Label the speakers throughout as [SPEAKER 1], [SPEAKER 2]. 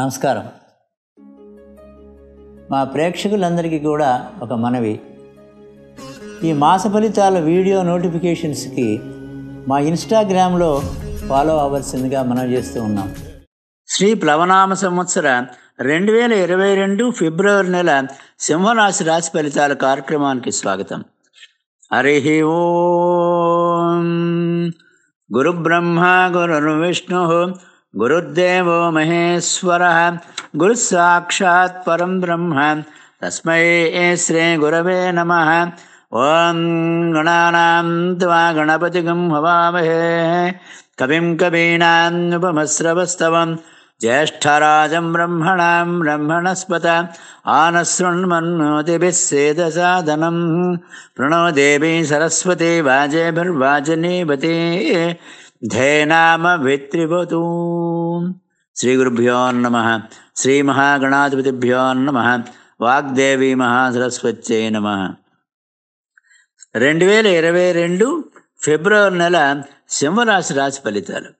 [SPEAKER 1] నమస్కారం మా ప్రేక్షకులందరికీ కూడా ఒక మనవి ఈ మాస ఫలితాల వీడియో నోటిఫికేషన్స్కి మా ఇన్స్టాగ్రామ్లో ఫాలో అవ్వాల్సిందిగా మనం చేస్తూ ఉన్నాం శ్రీ ప్లవనామ సంవత్సర రెండు వేల ఇరవై రెండు ఫిబ్రవరి నెల సింహరాశి రాశి ఫలితాల కార్యక్రమానికి స్వాగతం హరి బ్రహ్మ గురుబ్రహ్మ విష్ణు गुरुर्देवो महेश्वरः गुरुः साक्षात् ब्रह्म तस्मै इ गुरवे नमः ॐ गणानाम् त्वा गणपतिगम् हवामहे कविम् कवीनानुपमस्रवस्तवम् ज्येष्ठराजम् ब्रह्मणाम् ब्रह्मणस्पत आनशृण्मन्नोतिभिः सेदसाधनम् प्रणोदेवी सरस्वती वाजेभिर्वाजिनीवती ధేనామవిత్రివతూ శ్రీ గురుభ్యో నమ శ్రీ మహాగణాధిపతిభ్యో నమ వాగ్దేవి మహాసరస్వత్యై నమ రెండు వేల ఇరవై రెండు ఫిబ్రవరి నెల సింహరాశి రాశి ఫలితాలు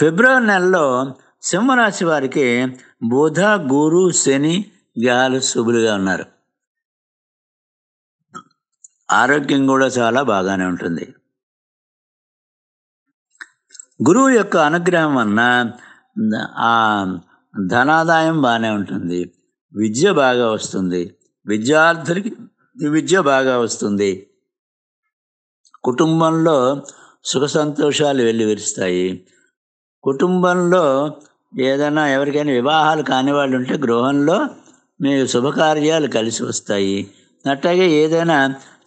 [SPEAKER 1] ఫిబ్రవరి నెలలో సింహరాశి వారికి బుధ గురు శని గాలు శుభులుగా ఉన్నారు ఆరోగ్యం కూడా చాలా బాగానే ఉంటుంది గురువు యొక్క అనుగ్రహం వలన ఆ ధనాదాయం బాగానే ఉంటుంది విద్య బాగా వస్తుంది విద్యార్థులకి విద్య బాగా వస్తుంది కుటుంబంలో సుఖ సంతోషాలు వెళ్ళి విరుస్తాయి కుటుంబంలో ఏదైనా ఎవరికైనా వివాహాలు కాని వాళ్ళు ఉంటే గృహంలో మీ శుభకార్యాలు కలిసి వస్తాయి అట్లాగే ఏదైనా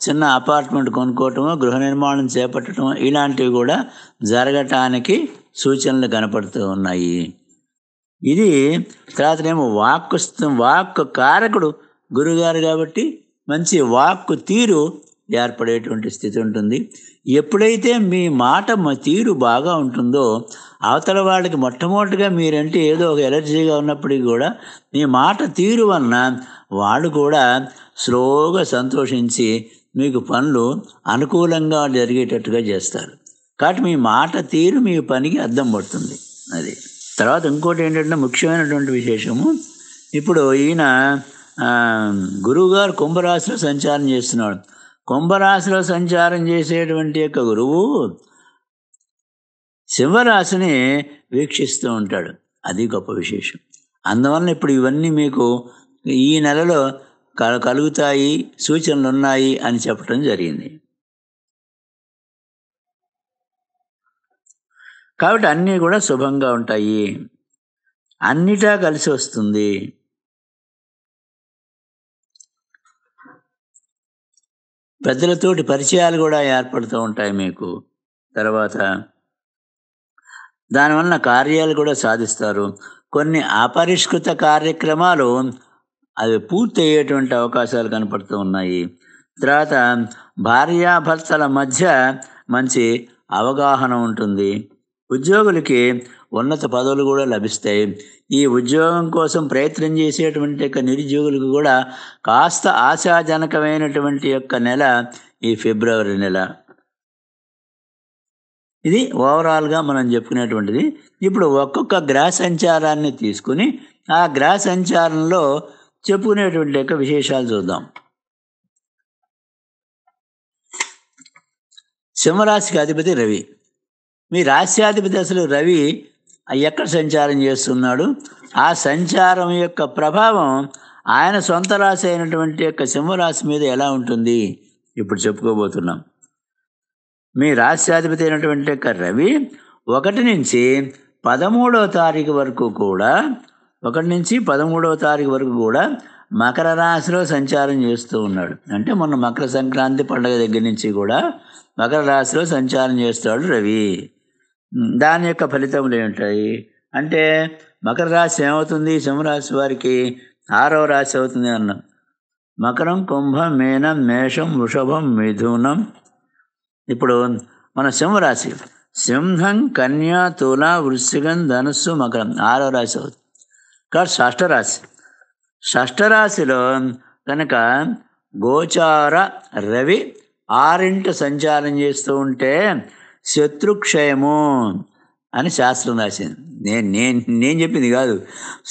[SPEAKER 1] చిన్న అపార్ట్మెంట్ కొనుక్కోవటము గృహ నిర్మాణం చేపట్టడమో ఇలాంటివి కూడా జరగటానికి సూచనలు కనపడుతూ ఉన్నాయి ఇది తర్వాత ఏమో వాక్కు వాక్కు కారకుడు గురుగారు కాబట్టి మంచి వాక్కు తీరు ఏర్పడేటువంటి స్థితి ఉంటుంది ఎప్పుడైతే మీ మాట తీరు బాగా ఉంటుందో అవతల వాళ్ళకి మొట్టమొదటిగా మీరంటే ఏదో ఒక ఎలర్జీగా ఉన్నప్పటికీ కూడా మీ మాట తీరు వలన వాళ్ళు కూడా స్లోగా సంతోషించి మీకు పనులు అనుకూలంగా జరిగేటట్టుగా చేస్తారు కాబట్టి మీ మాట తీరు మీ పనికి అర్థం పడుతుంది అది తర్వాత ఇంకోటి ఏంటంటే ముఖ్యమైనటువంటి విశేషము ఇప్పుడు ఈయన గురువుగారు కుంభరాశిలో సంచారం చేస్తున్నాడు కుంభరాశిలో సంచారం చేసేటువంటి యొక్క గురువు సింహరాశిని వీక్షిస్తూ ఉంటాడు అది గొప్ప విశేషం అందువలన ఇప్పుడు ఇవన్నీ మీకు ఈ నెలలో కలుగుతాయి సూచనలు ఉన్నాయి అని చెప్పడం జరిగింది కాబట్టి అన్నీ కూడా శుభంగా ఉంటాయి అన్నిటా కలిసి వస్తుంది పెద్దలతోటి పరిచయాలు కూడా ఏర్పడుతూ ఉంటాయి మీకు తర్వాత దానివల్ల కార్యాలు కూడా సాధిస్తారు కొన్ని అపరిష్కృత కార్యక్రమాలు అవి పూర్తి అయ్యేటువంటి అవకాశాలు కనపడుతూ ఉన్నాయి తర్వాత భార్యాభర్తల మధ్య మంచి అవగాహన ఉంటుంది ఉద్యోగులకి ఉన్నత పదవులు కూడా లభిస్తాయి ఈ ఉద్యోగం కోసం ప్రయత్నం చేసేటువంటి యొక్క నిరుద్యోగులకు కూడా కాస్త ఆశాజనకమైనటువంటి యొక్క నెల ఈ ఫిబ్రవరి నెల ఇది ఓవరాల్గా మనం చెప్పుకునేటువంటిది ఇప్పుడు ఒక్కొక్క గ్రహ సంచారాన్ని తీసుకుని ఆ గ్రహ సంచారంలో చెప్పుకునేటువంటి లెక్క విశేషాలు చూద్దాం సింహరాశికి అధిపతి రవి మీ రాశ్యాధిపతి అసలు రవి ఎక్కడ సంచారం చేస్తున్నాడు ఆ సంచారం యొక్క ప్రభావం ఆయన సొంత రాశి అయినటువంటి యొక్క సింహరాశి మీద ఎలా ఉంటుంది ఇప్పుడు చెప్పుకోబోతున్నాం మీ రాశ్యాధిపతి అయినటువంటి యొక్క రవి ఒకటి నుంచి పదమూడవ తారీఖు వరకు కూడా ఒకటి నుంచి పదమూడవ తారీఖు వరకు కూడా మకర రాశిలో సంచారం చేస్తూ ఉన్నాడు అంటే మొన్న మకర సంక్రాంతి పండుగ దగ్గర నుంచి కూడా మకర రాశిలో సంచారం చేస్తాడు రవి దాని యొక్క ఫలితములు ఏమిటాయి అంటే మకర రాశి ఏమవుతుంది సింహరాశి వారికి ఆరవ రాశి అవుతుంది అన్నాం మకరం కుంభం మీనం మేషం వృషభం మిథునం ఇప్పుడు మన సింహరాశి సింహం కన్యా తుల వృశ్చికం ధనుస్సు మకరం ఆరవ రాశి అవుతుంది కాదు షష్టరాశి షష్టరాశిలో కనుక గోచార రవి ఆరింట సంచారం చేస్తూ ఉంటే శత్రుక్షయము అని శాస్త్రం రాసింది నేను నేను నేను చెప్పింది కాదు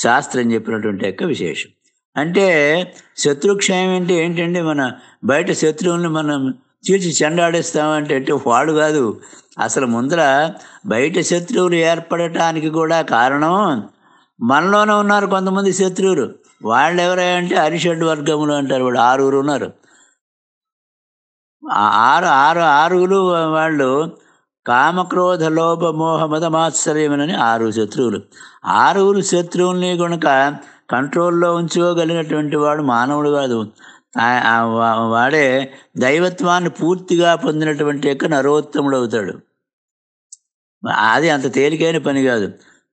[SPEAKER 1] శాస్త్రం చెప్పినటువంటి యొక్క విశేషం అంటే శత్రుక్షయం అంటే ఏంటంటే మన బయట శత్రువులను మనం చీల్చి చెండాడేస్తామంటే అంటే వాడు కాదు అసలు ముందర బయట శత్రువులు ఏర్పడటానికి కూడా కారణం మనలోనే ఉన్నారు కొంతమంది శత్రువులు వాళ్ళు ఎవరంటే హరిషడ్ వర్గములు అంటారు వాళ్ళు ఆరుగురు ఉన్నారు ఆరు ఆరు ఆరుగురు వాళ్ళు కామక్రోధ లోభ మోహ మతమాత్సర్యమనని ఆరు శత్రువులు ఆరుగురు శత్రువుల్ని కనుక కంట్రోల్లో ఉంచుకోగలిగినటువంటి వాడు మానవుడు కాదు వాడే దైవత్వాన్ని పూర్తిగా పొందినటువంటి యొక్క నరోత్తముడు అవుతాడు అది అంత తేలికైన పని కాదు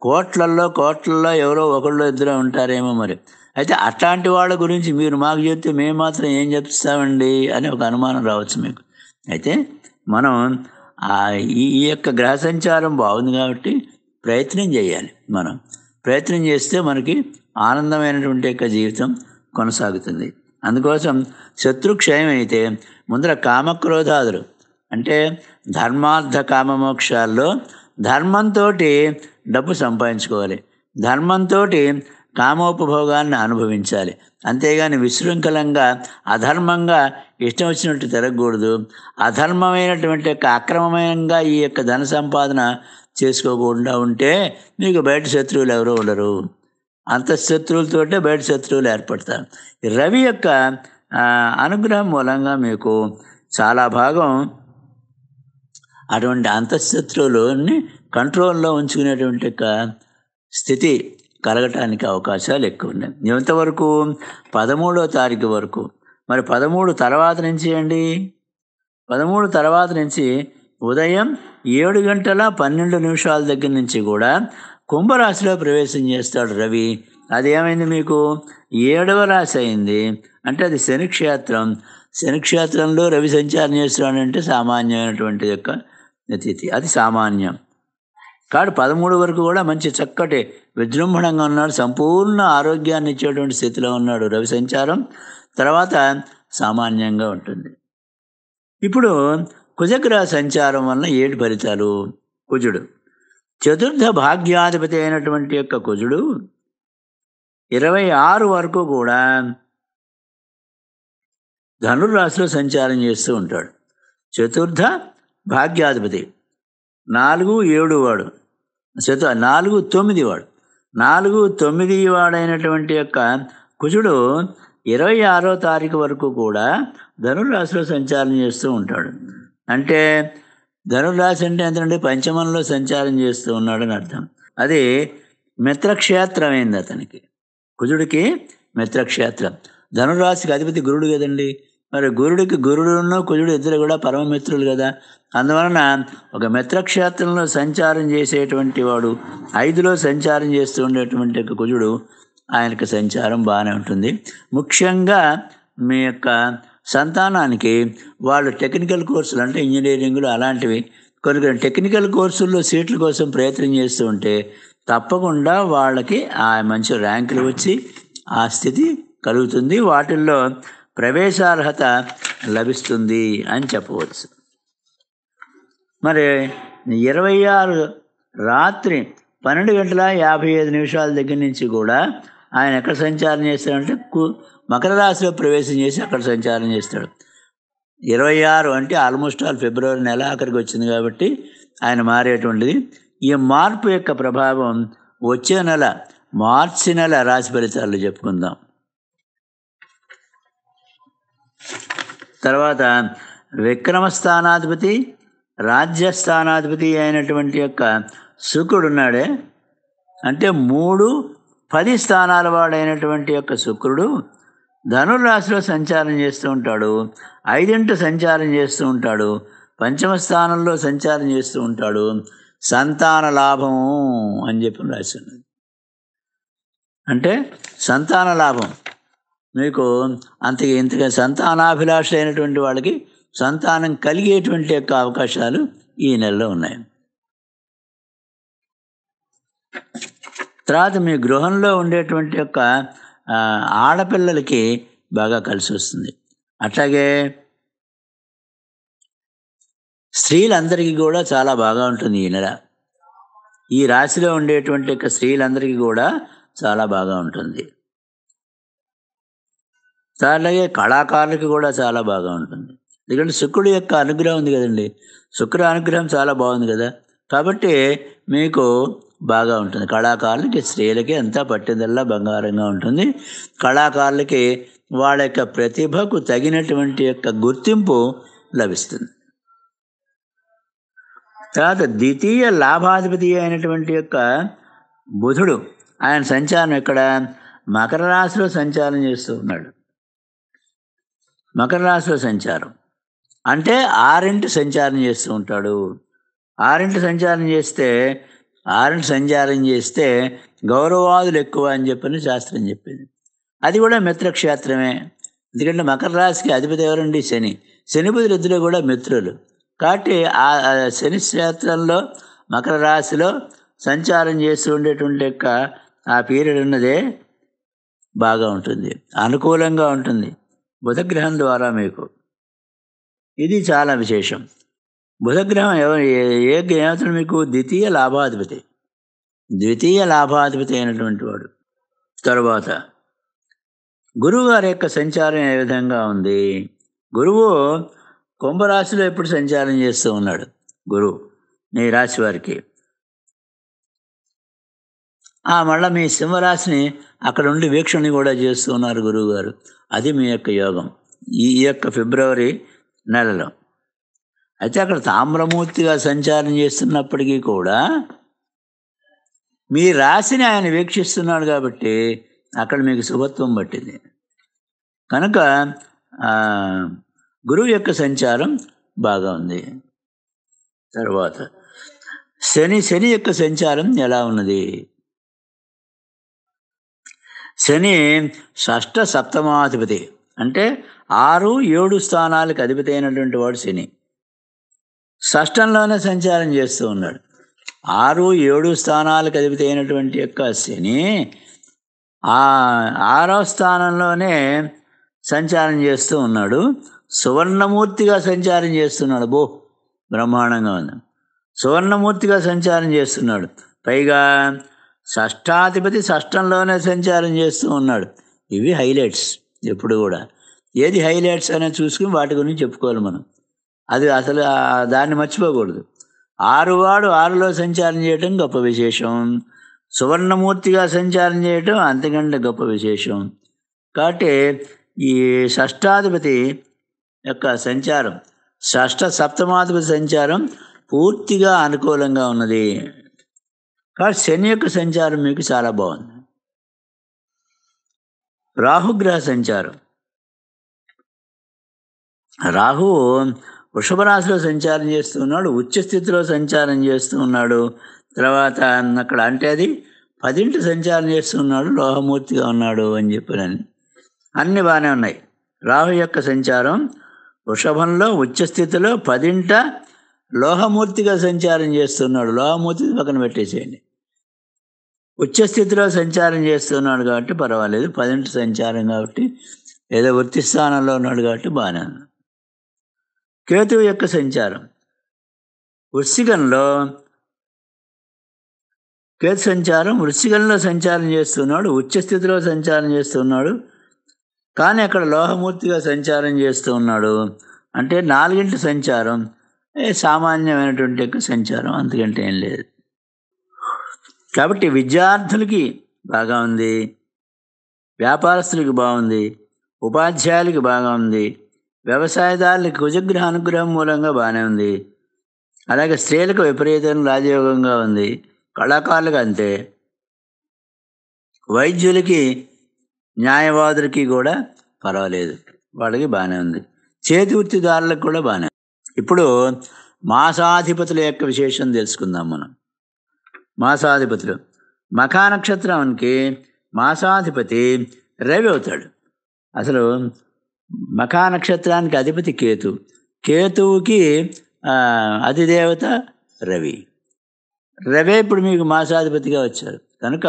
[SPEAKER 1] కోట్లల్లో కోట్లలో ఎవరో ఒకళ్ళు ఇద్దరు ఉంటారేమో మరి అయితే అట్లాంటి వాళ్ళ గురించి మీరు మాకు చెప్తే మేము మాత్రం ఏం చెప్తామండి అని ఒక అనుమానం రావచ్చు మీకు అయితే మనం ఈ యొక్క గ్రహ సంచారం బాగుంది కాబట్టి ప్రయత్నం చేయాలి మనం ప్రయత్నం చేస్తే మనకి ఆనందమైనటువంటి యొక్క జీవితం కొనసాగుతుంది అందుకోసం శత్రు క్షయం అయితే ముందర కామక్రోధాదులు అంటే ధర్మార్థ కామమోక్షాల్లో ధర్మంతో డబ్బు సంపాదించుకోవాలి ధర్మంతో కామోపభోగాన్ని అనుభవించాలి అంతేగాని విశృంఖలంగా అధర్మంగా ఇష్టం వచ్చినట్టు తిరగకూడదు అధర్మమైనటువంటి యొక్క అక్రమమైనంగా ఈ యొక్క ధన సంపాదన చేసుకోకుండా ఉంటే మీకు బయట శత్రువులు ఎవరూ ఉండరు అంత శత్రువులతోటే బయట శత్రువులు ఏర్పడతారు రవి యొక్క అనుగ్రహం మూలంగా మీకు చాలా భాగం అటువంటి అంతఃశత్రువులని కంట్రోల్లో ఉంచుకునేటువంటి యొక్క స్థితి కలగటానికి అవకాశాలు ఎక్కువ ఉన్నాయి ఎంతవరకు పదమూడో తారీఖు వరకు మరి పదమూడు తర్వాత నుంచి అండి పదమూడు తర్వాత నుంచి ఉదయం ఏడు గంటల పన్నెండు నిమిషాల దగ్గర నుంచి కూడా కుంభరాశిలో ప్రవేశం చేస్తాడు రవి అదేమైంది మీకు ఏడవ రాశి అయింది అంటే అది శనిక్షేత్రం శనిక్షేత్రంలో రవి సంచారం అంటే సామాన్యమైనటువంటి యొక్క స్థితి అది సామాన్యం కాడు పదమూడు వరకు కూడా మంచి చక్కటి విజృంభణంగా ఉన్నాడు సంపూర్ణ ఆరోగ్యాన్ని ఇచ్చేటువంటి స్థితిలో ఉన్నాడు రవి సంచారం తర్వాత సామాన్యంగా ఉంటుంది ఇప్పుడు కుజగ్రహ సంచారం వలన ఏడు ఫలితాలు కుజుడు చతుర్థ భాగ్యాధిపతి అయినటువంటి యొక్క కుజుడు ఇరవై ఆరు వరకు కూడా ధనుర్రాశిలో సంచారం చేస్తూ ఉంటాడు చతుర్థ భాగ్యాధిపతి నాలుగు ఏడు వాడు శత నాలుగు తొమ్మిది వాడు నాలుగు తొమ్మిది వాడైనటువంటి యొక్క కుజుడు ఇరవై ఆరో తారీఖు వరకు కూడా ధనురాశిలో సంచారం చేస్తూ ఉంటాడు అంటే ధనురాశి అంటే ఎంతంటే పంచమంలో సంచారం చేస్తూ ఉన్నాడని అర్థం అది మిత్రక్షేత్రమైంది అతనికి కుజుడికి మిత్రక్షేత్రం ధనురాశికి అధిపతి గురుడు కదండి మరి గురుడికి గురుడును కుజుడు ఇద్దరు కూడా పరమమిత్రులు కదా అందువలన ఒక మిత్రక్షేత్రంలో సంచారం చేసేటువంటి వాడు ఐదులో సంచారం చేస్తూ ఉండేటువంటి కుజుడు ఆయనకు సంచారం బాగానే ఉంటుంది ముఖ్యంగా మీ యొక్క సంతానానికి వాళ్ళు టెక్నికల్ కోర్సులు అంటే ఇంజనీరింగ్లు అలాంటివి కొన్ని కొన్ని టెక్నికల్ కోర్సుల్లో సీట్ల కోసం ప్రయత్నం చేస్తూ ఉంటే తప్పకుండా వాళ్ళకి ఆ మంచి ర్యాంకులు వచ్చి ఆ స్థితి కలుగుతుంది వాటిల్లో ప్రవేశార్హత లభిస్తుంది అని చెప్పవచ్చు మరి ఇరవై ఆరు రాత్రి పన్నెండు గంటల యాభై ఐదు నిమిషాల దగ్గర నుంచి కూడా ఆయన ఎక్కడ సంచారం చేస్తాడంటే కు మకర రాశిలో ప్రవేశం చేసి అక్కడ సంచారం చేస్తాడు ఇరవై ఆరు అంటే ఆల్మోస్ట్ ఆల్ ఫిబ్రవరి నెల ఆఖరికి వచ్చింది కాబట్టి ఆయన మారేటువంటిది ఈ మార్పు యొక్క ప్రభావం వచ్చే నెల మార్చి నెల రాశి ఫలితాలు చెప్పుకుందాం తర్వాత విక్రమస్థానాధిపతి రాజ్యస్థానాధిపతి అయినటువంటి యొక్క శుక్రుడు ఉన్నాడే అంటే మూడు పది స్థానాల వాడైనటువంటి యొక్క శుక్రుడు ధనుర్రాశిలో సంచారం చేస్తూ ఉంటాడు ఐదింట సంచారం చేస్తూ ఉంటాడు పంచమ స్థానంలో సంచారం చేస్తూ ఉంటాడు సంతాన లాభము అని చెప్పి రాసి ఉన్నది అంటే సంతాన లాభం మీకు అంత ఇంతగా సంతానాభిలాష అయినటువంటి వాళ్ళకి సంతానం కలిగేటువంటి యొక్క అవకాశాలు ఈ నెలలో ఉన్నాయి తర్వాత మీ గృహంలో ఉండేటువంటి యొక్క ఆడపిల్లలకి బాగా కలిసి వస్తుంది అట్లాగే స్త్రీలందరికీ కూడా చాలా బాగా ఉంటుంది ఈ నెల ఈ రాశిలో ఉండేటువంటి యొక్క స్త్రీలందరికీ కూడా చాలా బాగా ఉంటుంది అలాగే కళాకారులకి కూడా చాలా బాగా ఉంటుంది ఎందుకంటే శుక్రుడు యొక్క అనుగ్రహం ఉంది కదండి శుక్ర అనుగ్రహం చాలా బాగుంది కదా కాబట్టి మీకు బాగా ఉంటుంది కళాకారులకి స్త్రీలకి అంతా పట్టిందల్లా బంగారంగా ఉంటుంది కళాకారులకి వాళ్ళ యొక్క ప్రతిభకు తగినటువంటి యొక్క గుర్తింపు లభిస్తుంది తర్వాత ద్వితీయ లాభాధిపతి అయినటువంటి యొక్క బుధుడు ఆయన సంచారం ఇక్కడ మకర రాశిలో సంచారం చేస్తూ ఉన్నాడు మకర రాశుల సంచారం అంటే ఆరింటి సంచారం చేస్తూ ఉంటాడు ఆరింటి సంచారం చేస్తే ఆరింటి సంచారం చేస్తే గౌరవాదులు ఎక్కువ అని చెప్పని శాస్త్రం చెప్పింది అది కూడా మిత్రక్షేత్రమే ఎందుకంటే మకర రాశికి అధిపతి ఎవరండి శని శనిపతి రుద్రులు కూడా మిత్రులు కాబట్టి ఆ శని క్షేత్రంలో మకర రాశిలో సంచారం చేస్తూ ఉండేటువంటి యొక్క ఆ పీరియడ్ ఉన్నదే బాగా ఉంటుంది అనుకూలంగా ఉంటుంది బుధగ్రహం ద్వారా మీకు ఇది చాలా విశేషం బుధగ్రహం ఎవరు ఏ దేవతలు మీకు ద్వితీయ లాభాధిపతి ద్వితీయ లాభాధిపతి అయినటువంటి వాడు తరువాత గురువుగారి యొక్క సంచారం ఏ విధంగా ఉంది గురువు కుంభరాశిలో ఎప్పుడు సంచారం చేస్తూ ఉన్నాడు గురువు నీ రాశి వారికి ఆ మళ్ళీ మీ సింహరాశిని అక్కడ ఉండి వీక్షణ కూడా చేస్తూ ఉన్నారు గురువుగారు అది మీ యొక్క యోగం ఈ యొక్క ఫిబ్రవరి నెలలో అయితే అక్కడ తామ్రమూర్తిగా సంచారం చేస్తున్నప్పటికీ కూడా మీ రాశిని ఆయన వీక్షిస్తున్నాడు కాబట్టి అక్కడ మీకు శుభత్వం పట్టింది కనుక గురువు యొక్క సంచారం బాగా ఉంది తర్వాత శని శని యొక్క సంచారం ఎలా ఉన్నది శని షష్ట సప్తమాధిపతి అంటే ఆరు ఏడు స్థానాలకు అధిపతి అయినటువంటి వాడు శని షష్టంలోనే సంచారం చేస్తూ ఉన్నాడు ఆరు ఏడు స్థానాలకు అధిపతి అయినటువంటి యొక్క శని ఆ ఆరో స్థానంలోనే సంచారం చేస్తూ ఉన్నాడు సువర్ణమూర్తిగా సంచారం చేస్తున్నాడు బో బ్రహ్మాండంగా ఉంది సువర్ణమూర్తిగా సంచారం చేస్తున్నాడు పైగా షష్టాధిపతి షష్టంలోనే సంచారం చేస్తూ ఉన్నాడు ఇవి హైలైట్స్ ఎప్పుడు కూడా ఏది హైలైట్స్ అనేది చూసుకుని వాటి గురించి చెప్పుకోవాలి మనం అది అసలు దాన్ని మర్చిపోకూడదు ఆరువాడు ఆరులో సంచారం చేయటం గొప్ప విశేషం సువర్ణమూర్తిగా సంచారం చేయటం అంతకంటే గొప్ప విశేషం కాబట్టి ఈ షష్టాధిపతి యొక్క సంచారం షష్ట సప్తమాధిపతి సంచారం పూర్తిగా అనుకూలంగా ఉన్నది కాబట్టి శని యొక్క సంచారం మీకు చాలా బాగుంది రాహుగ్రహ సంచారం రాహు వృషభ రాశిలో సంచారం చేస్తూ ఉన్నాడు ఉచ్చ స్థితిలో సంచారం చేస్తూ ఉన్నాడు తర్వాత అక్కడ అంటే అది పదింటి సంచారం చేస్తున్నాడు లోహమూర్తిగా ఉన్నాడు అని చెప్పినని అన్నీ బాగానే ఉన్నాయి రాహు యొక్క సంచారం వృషభంలో ఉచ్చస్థితిలో పదింట లోహమూర్తిగా సంచారం చేస్తున్నాడు లోహమూర్తి పక్కన పెట్టేసేయండి ఉచ్చస్థితిలో సంచారం చేస్తున్నాడు కాబట్టి పర్వాలేదు పదింటి సంచారం కాబట్టి ఏదో వృత్తి స్థానంలో ఉన్నాడు కాబట్టి బాగానే కేతువు యొక్క సంచారం వృశ్చికంలో కేతు సంచారం వృశ్చికంలో సంచారం చేస్తున్నాడు ఉచ్చస్థితిలో సంచారం చేస్తున్నాడు కానీ అక్కడ లోహమూర్తిగా సంచారం చేస్తూ ఉన్నాడు అంటే నాలుగింటి సంచారం సామాన్యమైనటువంటి యొక్క సంచారం అంతకంటే ఏం లేదు కాబట్టి విద్యార్థులకి బాగా ఉంది వ్యాపారస్తులకి బాగుంది ఉపాధ్యాయులకి బాగా ఉంది వ్యవసాయదారులకి కుజగ్రహ అనుగ్రహం మూలంగా బాగానే ఉంది అలాగే స్త్రీలకు విపరీతం రాజయోగంగా ఉంది కళాకారులకు అంతే వైద్యులకి న్యాయవాదులకి కూడా పర్వాలేదు వాళ్ళకి బాగానే ఉంది చేతి వృత్తిదారులకు కూడా బాగానే ఇప్పుడు మాసాధిపతుల యొక్క విశేషం తెలుసుకుందాం మనం మాసాధిపతులు మఖా నక్షత్రానికి మాసాధిపతి రవి అవుతాడు అసలు మఖా నక్షత్రానికి అధిపతి కేతు కేతువుకి అధిదేవత రవి రవే ఇప్పుడు మీకు మాసాధిపతిగా వచ్చారు కనుక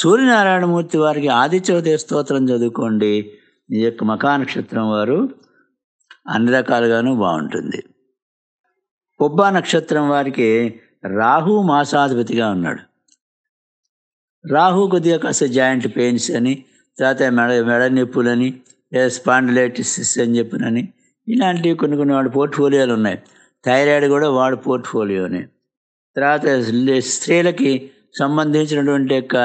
[SPEAKER 1] సూర్యనారాయణమూర్తి వారికి ఆదిత్యోదయ స్తోత్రం చదువుకోండి ఈ యొక్క మఖా నక్షత్రం వారు అన్ని రకాలుగాను బాగుంటుంది పొబ్బా నక్షత్రం వారికి రాహు మాసాధిపతిగా ఉన్నాడు రాహు కొద్దిగా కాస్త జాయింట్ పెయిన్స్ అని తర్వాత మెడ మెడ నొప్పులని లేదా స్పాండిలైటిసిస్ అని చెప్పినని ఇలాంటివి కొన్ని కొన్ని వాడి పోర్ట్ఫోలియోలు ఉన్నాయి థైరాయిడ్ కూడా వాడి పోర్ట్ఫోలియోనే తర్వాత స్త్రీలకి సంబంధించినటువంటి యొక్క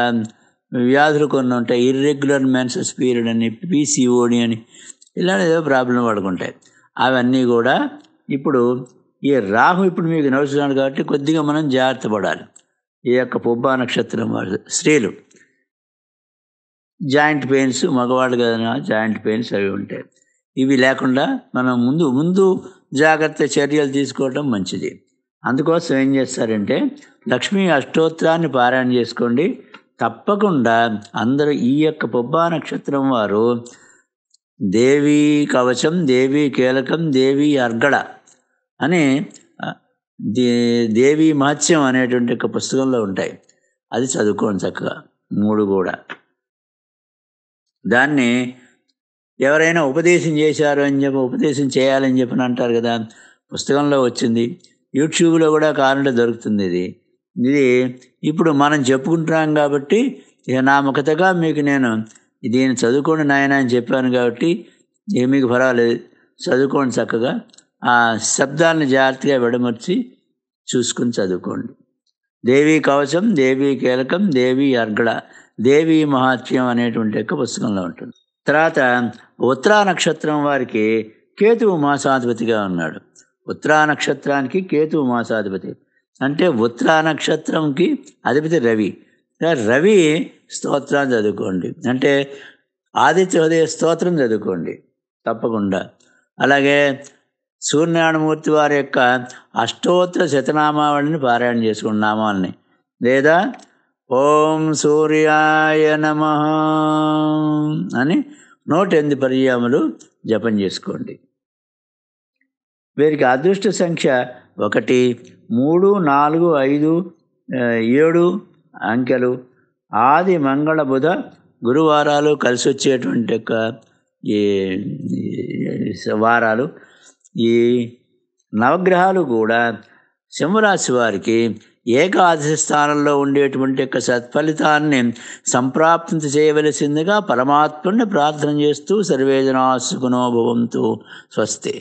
[SPEAKER 1] వ్యాధులు కొన్ని ఉంటాయి ఇర్రెగ్యులర్ మెన్సెస్ పీరియడ్ అని పీసీఓడి అని ఇలాంటి ఏదో ప్రాబ్లం పడుకుంటాయి అవన్నీ కూడా ఇప్పుడు ఈ రాహు ఇప్పుడు మీకు నడుస్తున్నాడు కాబట్టి కొద్దిగా మనం జాగ్రత్త పడాలి ఈ యొక్క పొబ్బా నక్షత్రం వారి స్త్రీలు జాయింట్ పెయిన్స్ మగవాళ్ళు కదా జాయింట్ పెయిన్స్ అవి ఉంటాయి ఇవి లేకుండా మనం ముందు ముందు జాగ్రత్త చర్యలు తీసుకోవడం మంచిది అందుకోసం ఏం చేస్తారంటే లక్ష్మీ అష్టోత్తరాన్ని పారాయణ చేసుకోండి తప్పకుండా అందరూ ఈ యొక్క పొబ్బా నక్షత్రం వారు దేవీ కవచం దేవీ కీలకం దేవీ అర్గడ అని దే దేవి మాత్స్యం అనేటువంటి ఒక పుస్తకంలో ఉంటాయి అది చదువుకోండి చక్కగా మూడు కూడా దాన్ని ఎవరైనా ఉపదేశం చేశారు అని చెప్పి ఉపదేశం చేయాలని చెప్పి అంటారు కదా పుస్తకంలో వచ్చింది యూట్యూబ్లో కూడా కారణం దొరుకుతుంది ఇది ఇది ఇప్పుడు మనం చెప్పుకుంటున్నాం కాబట్టి ఇక నా ముఖతగా మీకు నేను దీన్ని చదువుకోండి నాయన అని చెప్పాను కాబట్టి ఏ మీకు పర్వాలేదు చదువుకోండి చక్కగా ఆ శబ్దాన్ని జాగ్రత్తగా విడమర్చి చూసుకుని చదువుకోండి దేవీ కవచం దేవీ కీలకం దేవీ అర్గళ దేవీ మహాత్యం అనేటువంటి యొక్క పుస్తకంలో ఉంటుంది తర్వాత ఉత్తరా నక్షత్రం వారికి కేతువు మాసాధిపతిగా ఉన్నాడు ఉత్తరా నక్షత్రానికి కేతువు మాసాధిపతి అంటే ఉత్తరా నక్షత్రంకి అధిపతి రవి రవి స్తోత్రాన్ని చదువుకోండి అంటే ఆదిత్య హృదయ స్తోత్రం చదువుకోండి తప్పకుండా అలాగే సూర్యనారాయణమూర్తి వారి యొక్క అష్టోత్తర శతనామావళిని పారాయణ చేసుకున్న లేదా ఓం సూర్యాయ నమ అని నూట ఎనిమిది పర్యాములు జపం చేసుకోండి వీరికి అదృష్ట సంఖ్య ఒకటి మూడు నాలుగు ఐదు ఏడు అంకెలు ఆది మంగళ బుధ గురువారాలు కలిసి వచ్చేటువంటి యొక్క ఈ వారాలు ఈ నవగ్రహాలు కూడా సింహరాశి వారికి ఏకాదశి స్థానంలో ఉండేటువంటి యొక్క సత్ఫలితాన్ని సంప్రాప్తి చేయవలసిందిగా పరమాత్మని ప్రార్థన చేస్తూ సర్వేజనాశుకునోభవంతో స్వస్తి